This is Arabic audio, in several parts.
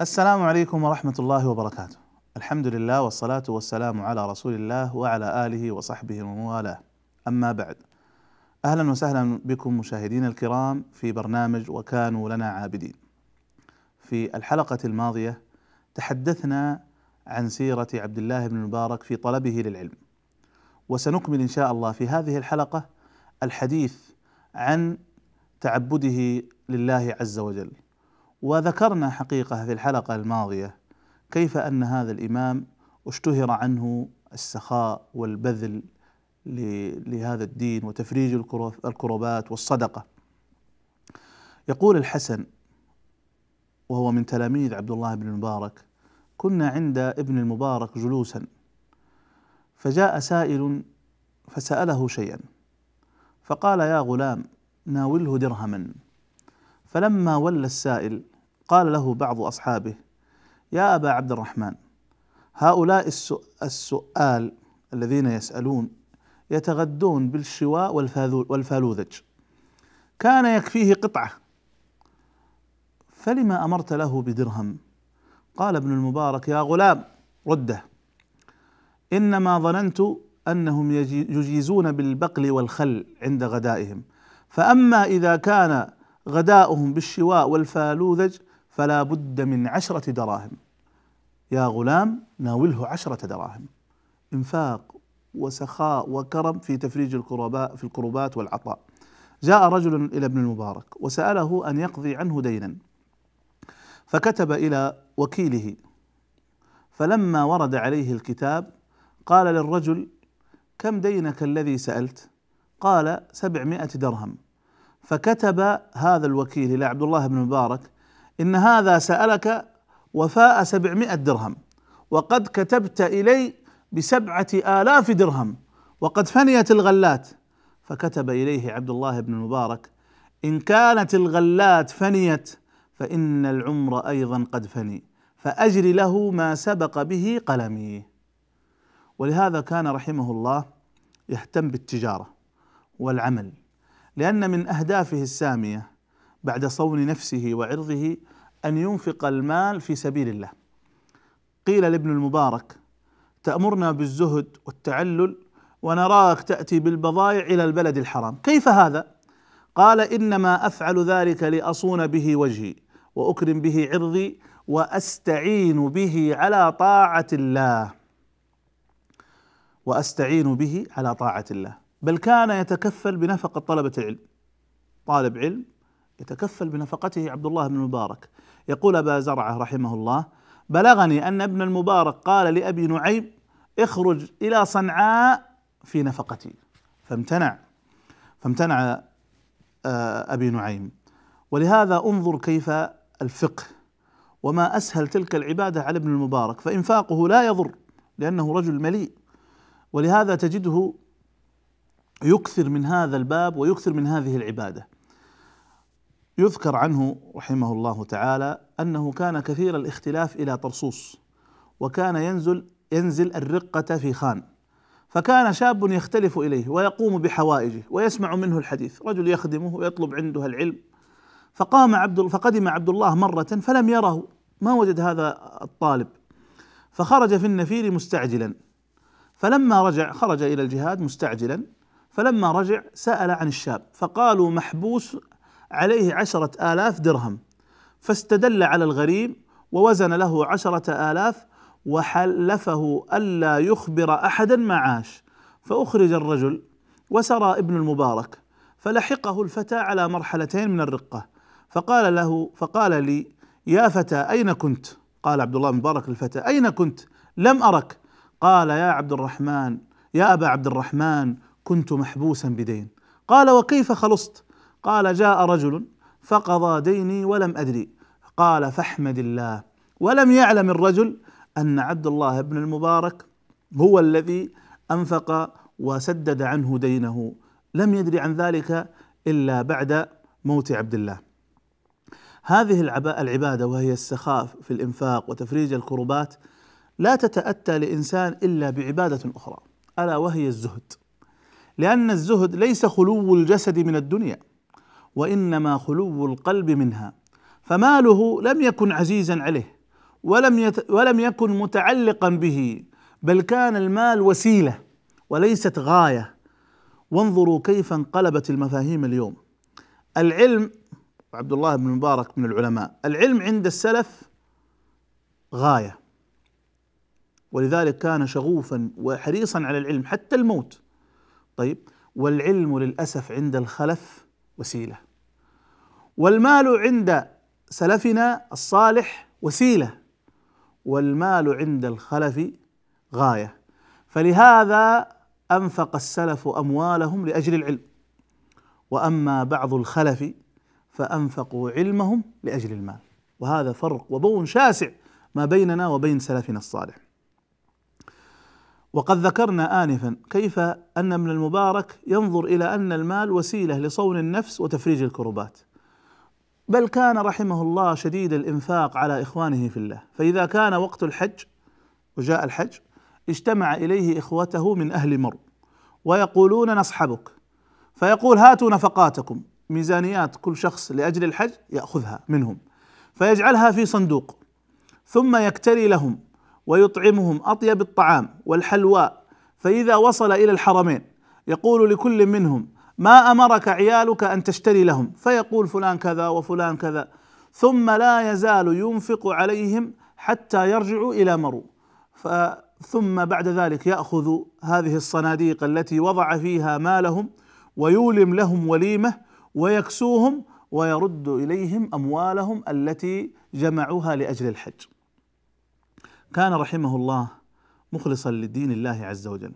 السلام عليكم ورحمة الله وبركاته. الحمد لله والصلاة والسلام على رسول الله وعلى آله وصحبه ومن والاه. أما بعد أهلا وسهلا بكم مشاهدينا الكرام في برنامج وكانوا لنا عابدين. في الحلقة الماضية تحدثنا عن سيرة عبد الله بن المبارك في طلبه للعلم. وسنكمل إن شاء الله في هذه الحلقة الحديث عن تعبده لله عز وجل وذكرنا حقيقه في الحلقه الماضيه كيف ان هذا الامام اشتهر عنه السخاء والبذل لهذا الدين وتفريج الكربات والصدقه. يقول الحسن وهو من تلاميذ عبد الله بن المبارك كنا عند ابن المبارك جلوسا فجاء سائل فساله شيئا فقال يا غلام ناوله درهما فلما ولى السائل قال له بعض اصحابه يا ابا عبد الرحمن هؤلاء السؤال الذين يسالون يتغدون بالشواء والفالوذج كان يكفيه قطعه فلما امرت له بدرهم قال ابن المبارك يا غلام رده انما ظننت انهم يجيزون بالبقل والخل عند غدائهم فاما اذا كان غداؤهم بالشواء والفالوذج فلا بد من عشرة دراهم يا غلام ناوله عشرة دراهم إنفاق وسخاء وكرم في تفريج الكرباء في الكربات والعطاء جاء رجل إلى ابن المبارك وسأله أن يقضي عنه دينا فكتب إلى وكيله فلما ورد عليه الكتاب قال للرجل كم دينك الذي سألت قال سبعمائة درهم فكتب هذا الوكيل إلى عبد الله بن مبارك إن هذا سألك وفاء سبعمائة درهم وقد كتبت إلي بسبعة آلاف درهم وقد فنيت الغلات فكتب إليه عبد الله بن المبارك إن كانت الغلات فنيت فإن العمر أيضا قد فني فأجري له ما سبق به قلمي ولهذا كان رحمه الله يهتم بالتجارة والعمل لأن من أهدافه السامية بعد صون نفسه وعرضه ان ينفق المال في سبيل الله قيل لابن المبارك تامرنا بالزهد والتعلل ونراك تاتي بالبضائع الى البلد الحرام كيف هذا قال انما افعل ذلك لاصون به وجهي واكرم به عرضي واستعين به على طاعه الله واستعين به على طاعه الله بل كان يتكفل بنفقه طلبه العلم طالب علم يتكفل بنفقته عبد الله بن المبارك يقول أبا زرعة رحمه الله بلغني أن ابن المبارك قال لأبي نعيم اخرج إلى صنعاء في نفقتي فامتنع فامتنع آه، أبي نعيم ولهذا انظر كيف الفقه وما أسهل تلك العبادة على ابن المبارك فإنفاقه لا يضر لأنه رجل مليء ولهذا تجده يكثر من هذا الباب ويكثر من هذه العباده يذكر عنه رحمه الله تعالى انه كان كثير الاختلاف الى طرسوس وكان ينزل ينزل الرقه في خان فكان شاب يختلف اليه ويقوم بحوائجه ويسمع منه الحديث رجل يخدمه ويطلب عنده العلم فقام عبد فقدم عبد الله مره فلم يره ما وجد هذا الطالب فخرج في النفير مستعجلا فلما رجع خرج الى الجهاد مستعجلا فلما رجع سال عن الشاب فقالوا محبوس عليه عشرة آلاف درهم فاستدل على الغريم ووزن له عشرة آلاف وحلفه ألا يخبر أحدا ما عاش فأخرج الرجل وسرى ابن المبارك فلحقه الفتى على مرحلتين من الرقة فقال له فقال لي يا فتى أين كنت؟ قال عبد الله المبارك للفتى أين كنت؟ لم أرك قال يا عبد الرحمن يا أبا عبد الرحمن كنت محبوسا بدين قال وكيف خلصت؟ قال جاء رجل فقضى ديني ولم أدري قال فاحمد الله ولم يعلم الرجل أن عبد الله بن المبارك هو الذي أنفق وسدد عنه دينه لم يدري عن ذلك إلا بعد موت عبد الله هذه العبادة وهي السخاف في الإنفاق وتفريج الكربات لا تتأتى لإنسان إلا بعبادة أخرى ألا وهي الزهد لأن الزهد ليس خلو الجسد من الدنيا وانما خلو القلب منها فماله لم يكن عزيزا عليه ولم يت ولم يكن متعلقا به بل كان المال وسيله وليست غايه وانظروا كيف انقلبت المفاهيم اليوم العلم عبد الله بن مبارك من العلماء العلم عند السلف غايه ولذلك كان شغوفا وحريصا على العلم حتى الموت طيب والعلم للاسف عند الخلف وسيله والمال عند سلفنا الصالح وسيله والمال عند الخلف غايه فلهذا انفق السلف اموالهم لاجل العلم واما بعض الخلف فانفقوا علمهم لاجل المال وهذا فرق وبون شاسع ما بيننا وبين سلفنا الصالح وقد ذكرنا آنفا كيف أن ابن المبارك ينظر إلى أن المال وسيلة لصون النفس وتفريج الكربات بل كان رحمه الله شديد الإنفاق على إخوانه في الله فإذا كان وقت الحج وجاء الحج اجتمع إليه إخوته من أهل مر ويقولون نصحبك فيقول هاتوا نفقاتكم ميزانيات كل شخص لأجل الحج يأخذها منهم فيجعلها في صندوق ثم يكتري لهم ويطعمهم اطيب الطعام والحلواء فاذا وصل الى الحرمين يقول لكل منهم ما امرك عيالك ان تشتري لهم فيقول فلان كذا وفلان كذا ثم لا يزال ينفق عليهم حتى يرجعوا الى مرو ثم بعد ذلك ياخذ هذه الصناديق التي وضع فيها مالهم ويولم لهم وليمه ويكسوهم ويرد اليهم اموالهم التي جمعوها لاجل الحج كان رحمه الله مخلصا لدين الله عز وجل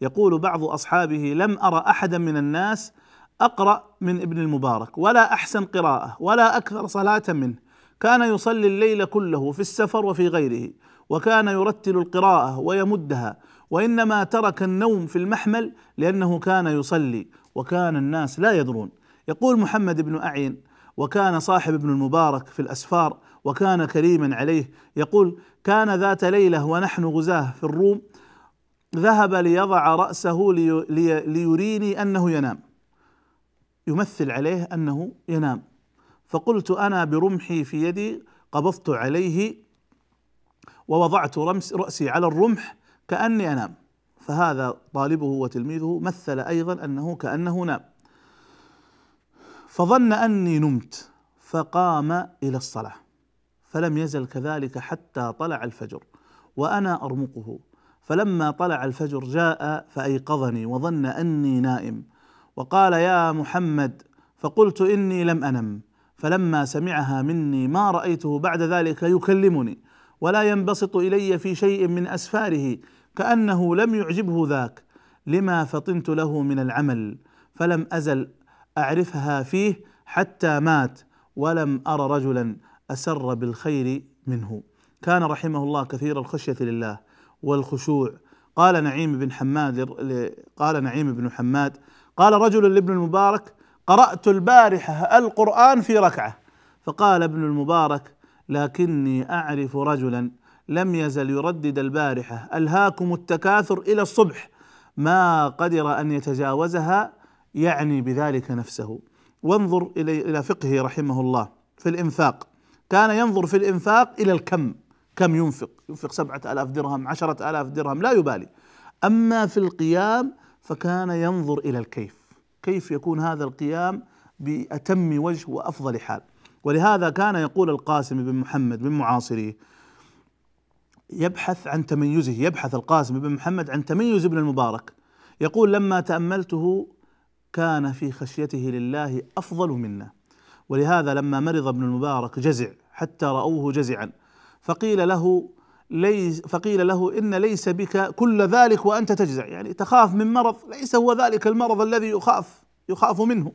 يقول بعض اصحابه لم ارى احدا من الناس اقرا من ابن المبارك ولا احسن قراءه ولا اكثر صلاه منه كان يصلي الليل كله في السفر وفي غيره وكان يرتل القراءه ويمدها وانما ترك النوم في المحمل لانه كان يصلي وكان الناس لا يدرون يقول محمد بن اعين وكان صاحب ابن المبارك في الاسفار وكان كريما عليه يقول كان ذات ليله ونحن غزاه في الروم ذهب ليضع راسه لي لي ليريني انه ينام يمثل عليه انه ينام فقلت انا برمحي في يدي قبضت عليه ووضعت رمس راسي على الرمح كاني انام فهذا طالبه وتلميذه مثل ايضا انه كانه نام فظن اني نمت فقام الى الصلاه فلم يزل كذلك حتى طلع الفجر وانا ارمقه فلما طلع الفجر جاء فايقظني وظن اني نائم وقال يا محمد فقلت اني لم انم فلما سمعها مني ما رايته بعد ذلك يكلمني ولا ينبسط الي في شيء من اسفاره كانه لم يعجبه ذاك لما فطنت له من العمل فلم ازل أعرفها فيه حتى مات ولم أر رجلا أسر بالخير منه كان رحمه الله كثير الخشية لله والخشوع قال نعيم بن حماد قال نعيم بن حماد قال رجل لابن المبارك قرأت البارحة القرآن في ركعة فقال ابن المبارك لكني أعرف رجلا لم يزل يردد البارحة ألهاكم التكاثر إلى الصبح ما قدر أن يتجاوزها يعني بذلك نفسه وانظر الى فقهه رحمه الله في الانفاق كان ينظر في الانفاق الى الكم كم ينفق ينفق سبعة ألاف درهم عشرة ألاف درهم لا يبالي أما في القيام فكان ينظر إلى الكيف كيف يكون هذا القيام بأتم وجه وأفضل حال ولهذا كان يقول القاسم بن محمد من معاصريه يبحث عن تميزه يبحث القاسم بن محمد عن تميز ابن المبارك يقول لما تأملته كان في خشيته لله افضل منا ولهذا لما مرض ابن المبارك جزع حتى راوه جزعا فقيل له ليس فقيل له ان ليس بك كل ذلك وانت تجزع يعني تخاف من مرض ليس هو ذلك المرض الذي يخاف يخاف منه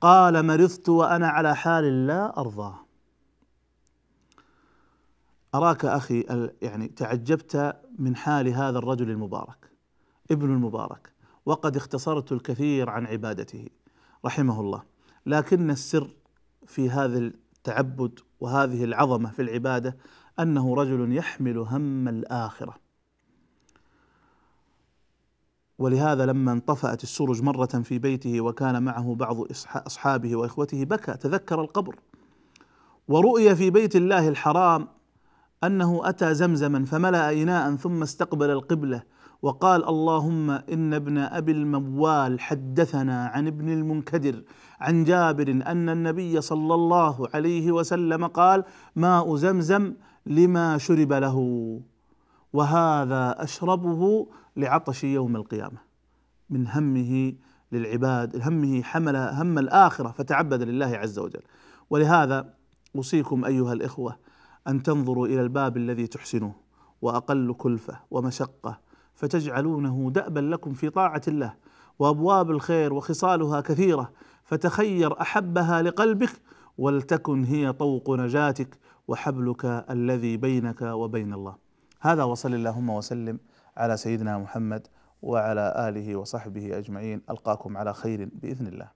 قال مرضت وانا على حال لا ارضاه اراك اخي يعني تعجبت من حال هذا الرجل المبارك ابن المبارك وقد اختصرت الكثير عن عبادته رحمه الله لكن السر في هذا التعبد وهذه العظمه في العباده انه رجل يحمل هم الاخره ولهذا لما انطفأت السرج مرة في بيته وكان معه بعض أصحابه وإخوته بكى تذكر القبر ورؤي في بيت الله الحرام أنه أتى زمزما فملأ إناء ثم استقبل القبلة وقال اللهم إن ابن أبي الموال حدثنا عن ابن المنكدر عن جابر أن النبي صلى الله عليه وسلم قال ماء زمزم لما شرب له وهذا أشربه لعطش يوم القيامة من همه للعباد همه حمل هم الآخرة فتعبد لله عز وجل ولهذا أوصيكم أيها الإخوة أن تنظروا إلى الباب الذي تحسنوه وأقل كلفة ومشقة فتجعلونه دأبا لكم في طاعة الله وأبواب الخير وخصالها كثيرة فتخير أحبها لقلبك ولتكن هي طوق نجاتك وحبلك الذي بينك وبين الله هذا وصل اللهم وسلم على سيدنا محمد وعلى آله وصحبه أجمعين ألقاكم على خير بإذن الله